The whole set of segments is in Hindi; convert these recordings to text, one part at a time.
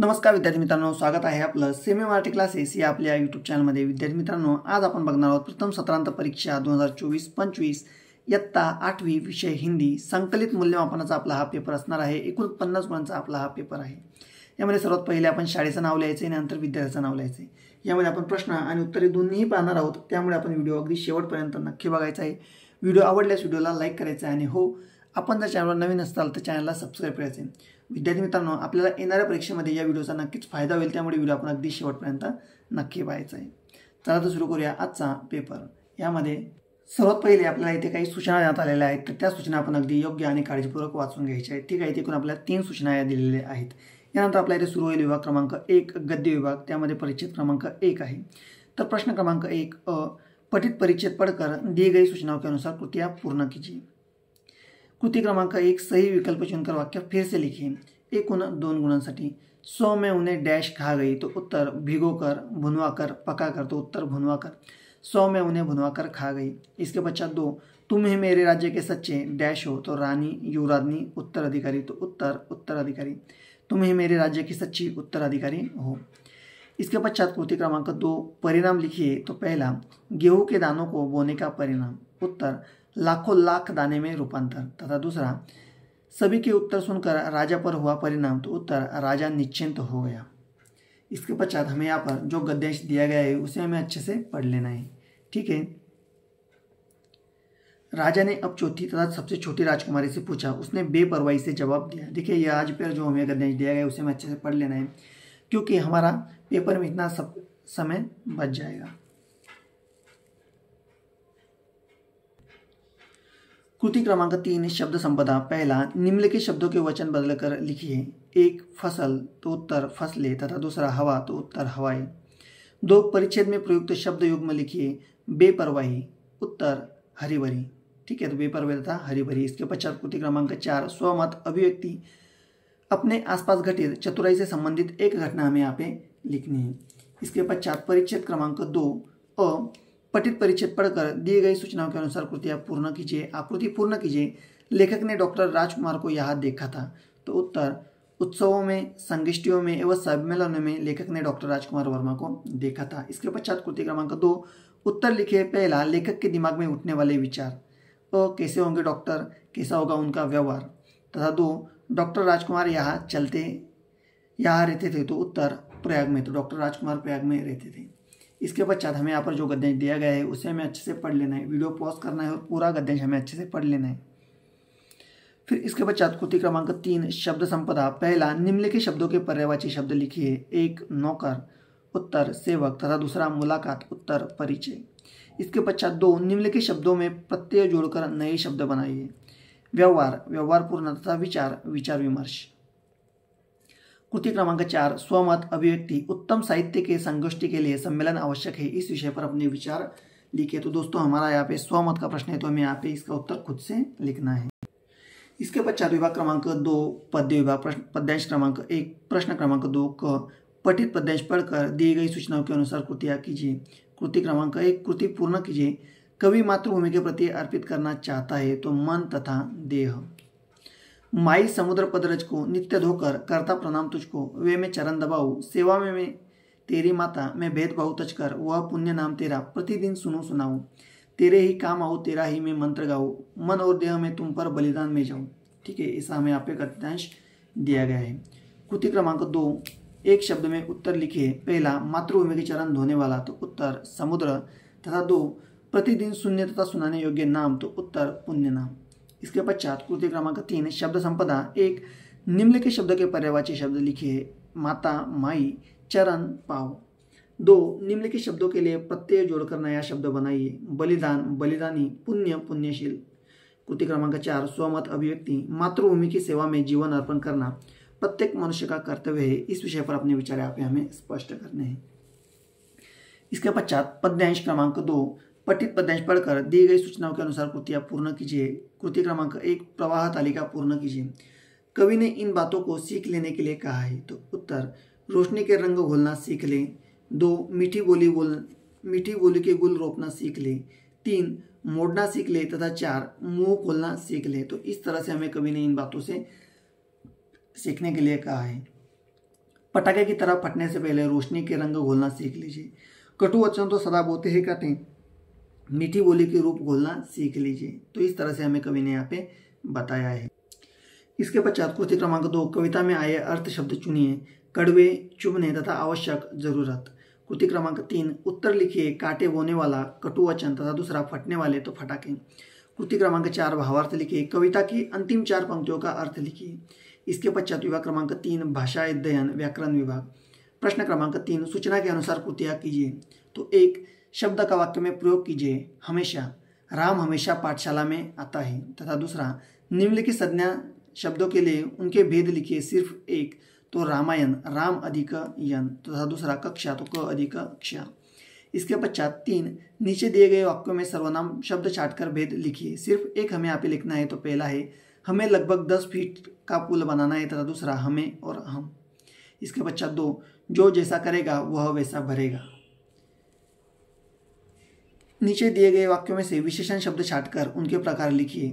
नमस्कार विद्यार्थी मित्रांनो स्वागत आहे आपलं सेमी मराठी क्लासेस या आपल्या यूट्यूब चॅनलमध्ये विद्यार्थी मित्रांनो आज आपण बघणार आहोत प्रथम सत्रांत परीक्षा दोन हजार चोवीस पंचवीस इयत्ता आठवी विषय हिंदी संकलित मूल्यमापनाचा आपला हा पेपर असणार आहे एकूण पन्नास गुणांचा आपला हा पेपर आहे यामध्ये सर्वात पहिले आपण शाळेचं नाव लिहायचं आहे नंतर विद्यार्थ्याचं नाव लिहायचं आहे यामध्ये आपण प्रश्न आणि उत्तरे दोन्हीही पाहणार आहोत त्यामुळे आपण व्हिडिओ अगदी शेवटपर्यंत नक्की बघायचा आहे व्हिडिओ आवडल्यास व्हिडिओला लाईक करायचा आहे आणि हो आपण जर चॅनलवर नवीन असाल तर चॅनलला सबस्क्राईब करायचे विद्यार्थी मित्रांनो आपल्याला येणाऱ्या परीक्षेमध्ये या व्हिडिओचा नक्कीच फायदा होईल त्यामुळे व्हिडिओ आपण अगदी शेवटपर्यंत नक्की पाहायचा आहे चला आता सुरू करूया आजचा पेपर यामध्ये सर्वात पहिले आपल्याला इथे काही सूचना देण्यात आलेल्या आहेत तर त्या सूचना आपण अगदी योग्य आणि काळजीपूर्वक वाचून घ्यायच्या आहेत ठीक आहे तिकडून आपल्याला तीन सूचना या दिलेल्या आहेत यानंतर आपल्या इथे सुरू होईल विभाग क्रमांक एक गद्य विभाग त्यामध्ये परिच्छेद क्रमांक एक आहे तर प्रश्न क्रमांक एक अ पठित परिच्छेद पडकर दिली गई सूचनाओं के अनुसार कृतियाँ पूर्ण कीजिए कृती क्रमांक एक सही विकल्प चुनकर वाक्य फिर से लिखिए गुण दोन गुणांसाठी सो में उन्हें डैश खा गई तो उत्तर भिगोकर भुनवाकर पका कर तो उत्तर भुनवाकर सौ में उन्हें भुनवाकर खा गई इसके पश्चात दो तुम ही मेरे राज्य के सच्चे डैश हो तो रानी युवराजनी उत्तराधिकारी तो उत्तर उत्तराधिकारी तुम ही मेरे राज्य की सच्ची उत्तराधिकारी हो इसके पश्चात कृति क्रमांक दो परिणाम लिखिए तो पहला गेहूं के दानों को बोने का परिणाम उत्तर लाखों लाख दाने में रूपांतर तथा दूसरा सभी के उत्तर सुनकर राजा पर हुआ परिणाम तो उत्तर राजा निश्चिंत हो गया इसके पश्चात हमें यहाँ पर जो गद्यांश दिया गया है उसे हमें अच्छे से पढ़ लेना है ठीक है राजा ने अब चौथी तथा सबसे छोटी राजकुमारी से पूछा उसने बेपरवाही से जवाब दिया देखिए ये आज पर जो हमें गद्यांश दिया गया है उसे हमें अच्छे से पढ़ लेना है क्योंकि हमारा पेपर में इतना सब समय बच जाएगा कृति क्रमांक तीन शब्द संपदा पहला निम्नलिखित शब्दों के वचन बदलकर लिखिए एक फसल तो उत्तर फसले तथा दूसरा हवा तो उत्तर हवाएं दो परिच्छेद में प्रयुक्त शब्द युग में लिखिए बेपरवाही उत्तर हरी भरी ठीक है तो बेपरवाही तथा हरी भरी इसके पश्चात कृति क्रमांक चार स्वमत अभिव्यक्ति अपने आसपास घटित चतुराई से संबंधित एक घटना हमें यहाँ पे लिखनी है इसके पश्चात परिच्छेद क्रमांक दो अ पठित परिच्छेद पढ़कर दिए गई सूचनाओं के अनुसार कृतियाँ पूर्ण कीजिए आकृति पूर्ण कीजिए लेखक ने डॉक्टर राजकुमार को यहाँ देखा था तो उत्तर उत्सवों में संगोष्ठियों में एवं सम्मेलनों में लेखक ने डॉक्टर राजकुमार वर्मा को देखा था इसके पश्चात कृति क्रमांक दो उत्तर लिखे पहला लेखक के दिमाग में उठने वाले विचार अ कैसे होंगे डॉक्टर कैसा होगा उनका व्यवहार तथा दो डॉक्टर राजकुमार यहाँ चलते यहाँ रहते थे तो उत्तर प्रयाग में तो डॉक्टर राजकुमार प्रयाग में रहते थे इसके पश्चात हमें यहाँ पर जो गद्यांश दिया गया है उसे हमें अच्छे से पढ़ लेना है वीडियो पॉज करना है और पूरा गद्यांश हमें अच्छे से पढ़ लेना है फिर इसके पश्चात कृति क्रमांक तीन शब्द संपदा पहला निम्नलिखित शब्दों के पर्यावाची शब्द लिखिए एक नौकर उत्तर सेवक तथा दूसरा मुलाकात उत्तर परिचय इसके पश्चात दो निम्नलिखित शब्दों में प्रत्यय जोड़कर नए शब्द बनाइए व्यवहार व्यवहारपूर्ण तथा विचार विचार विमर्श कृति क्रमांक चार स्वमत अभिव्यक्ति उत्तम साहित्य के संगोष्ठी के लिए सम्मेलन आवश्यक है इस विषय पर अपने विचार लिखे तो दोस्तों हमारा यहाँ पे स्वमत का प्रश्न है तो हमें यहाँ पे इसका उत्तर खुद से लिखना है इसके पश्चात विभाग क्रमांक दो पद्य विभाग प्रश्न पद्यांश क्रमांक एक प्रश्न क्रमांक दो क पठित पद्यांश पढ़कर दी गई सूचनाओं के अनुसार कृतियाँ कीजिए कृति क्रमांक एक कृति पूर्ण कीजिए कवि मातृभूमि के प्रति अर्पित करना चाहता है तो मन तथा देह माई समुद्र पदरज को नित्य धोकर करता प्रणाम तुझको वे में चरण दबाऊ सेवा में मैं तेरी माता मैं भेदभाव कर वह पुण्य नाम तेरा प्रतिदिन सुनो सुनाऊ तेरे ही काम आओ तेरा ही मैं मंत्र गाओ मन और देह में तुम पर बलिदान में जाऊँ ठीक है ऐसा हमें यहाँ पे दिया गया है कृति क्रमांक दो एक शब्द में उत्तर लिखिए पहला मातृभूमि के चरण धोने वाला तो उत्तर समुद्र तथा दो प्रतिदिन शून्य तथा सुनाने योग्य नाम तो उत्तर पुण्य नाम इसके पश्चात कृति क्रमांक तीन शब्द संपदा एक निम्नलिखित शब्द के पर्यावाची शब्द लिखिए माता माई चरण पाव दो निम्नलिखित शब्दों के लिए प्रत्यय जोड़कर नया शब्द बनाइए बलिदान बलिदानी पुण्य पुण्यशील कृति क्रमांक चार स्वमत अभिव्यक्ति मातृभूमि की सेवा में जीवन अर्पण करना प्रत्येक मनुष्य का कर्तव्य है इस विषय पर अपने विचार आप हमें स्पष्ट करने हैं इसके पश्चात पद्यांश क्रमांक दो पठित पद्यांश पढ़कर दी गई सूचनाओं के अनुसार कृतियाँ पूर्ण कीजिए कृति क्रमांक एक प्रवाह तालिका पूर्ण कीजिए कवि ने इन बातों को सीख लेने के लिए कहा है तो उत्तर रोशनी के रंग घोलना सीख लें दो मीठी बोली बोल मीठी बोली के गुल रोपना सीख लें तीन मोड़ना सीख ले तथा चार मुंह खोलना सीख ले तो इस तरह से हमें कवि ने इन बातों से सीखने के लिए कहा है पटाखे की तरह फटने से पहले रोशनी के रंग घोलना सीख लीजिए कटु वचन तो सदा बोते ही कहते हैं मीठी बोली के रूप बोलना सीख लीजिए तो इस तरह से हमें कवि ने यहाँ पे बताया है इसके पश्चात कुर्ती क्रमांक दो कविता में आए अर्थ शब्द चुनिए कड़वे चुभने तथा आवश्यक जरूरत कृति क्रमांक तीन उत्तर लिखिए कांटे बोने वाला कटु वचन तथा दूसरा फटने वाले तो फटाके कृति क्रमांक चार भावार्थ लिखिए कविता की अंतिम चार पंक्तियों का अर्थ लिखिए इसके पश्चात विभाग क्रमांक तीन भाषा अध्ययन व्याकरण विभाग प्रश्न क्रमांक तीन सूचना के अनुसार कृतियाँ कीजिए तो एक शब्द का वाक्य में प्रयोग कीजिए हमेशा राम हमेशा पाठशाला में आता है तथा दूसरा निम्नलिखित संज्ञा शब्दों के लिए उनके भेद लिखिए सिर्फ एक तो रामायण राम अधिक यन तथा दूसरा कक्षा तो क अधिक कक्षा इसके पश्चात तीन नीचे दिए गए वाक्यों में सर्वनाम शब्द छाट कर भेद लिखिए सिर्फ एक हमें यहाँ पे लिखना है तो पहला है हमें लगभग दस फीट का पुल बनाना है तथा दूसरा हमें और हम इसके पश्चात दो जो जैसा करेगा वह वैसा भरेगा नीचे दिए गए वाक्यों में से विशेषण शब्द छाटकर उनके प्रकार लिखिए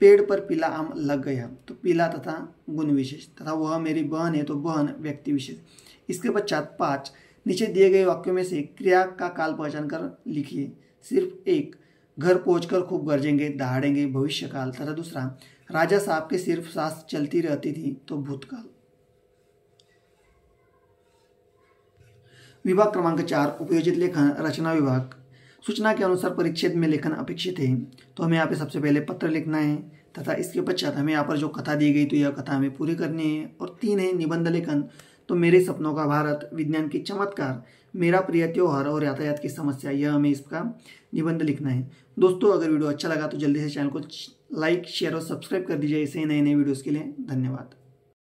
पेड़ पर पीला आम लग गया तो पीला तथा गुण विशेष तथा वह मेरी बहन है तो बहन व्यक्ति विशेष इसके पश्चात पाँच नीचे दिए गए वाक्यों में से क्रिया का काल पहचान कर लिखिए सिर्फ एक घर पहुंचकर खूब गरजेंगे दहाड़ेंगे भविष्यकाल तथा दूसरा राजा साहब के सिर्फ सास चलती रहती थी तो भूतकाल विभाग क्रमांक चार उपयोजित लेखन रचना विभाग सूचना के अनुसार परिच्छेद में लेखन अपेक्षित है तो हमें यहाँ पे सबसे पहले पत्र लिखना है तथा इसके पश्चात हमें यहाँ पर जो कथा दी गई तो यह कथा हमें पूरी करनी है और तीन है निबंध लेखन तो मेरे सपनों का भारत विज्ञान की चमत्कार मेरा प्रिय त्यौहार और यातायात की समस्या यह हमें इसका निबंध लिखना है दोस्तों अगर वीडियो अच्छा लगा तो जल्दी से चैनल को लाइक शेयर और सब्सक्राइब कर दीजिए ऐसे ही नए नए वीडियोज़ के लिए धन्यवाद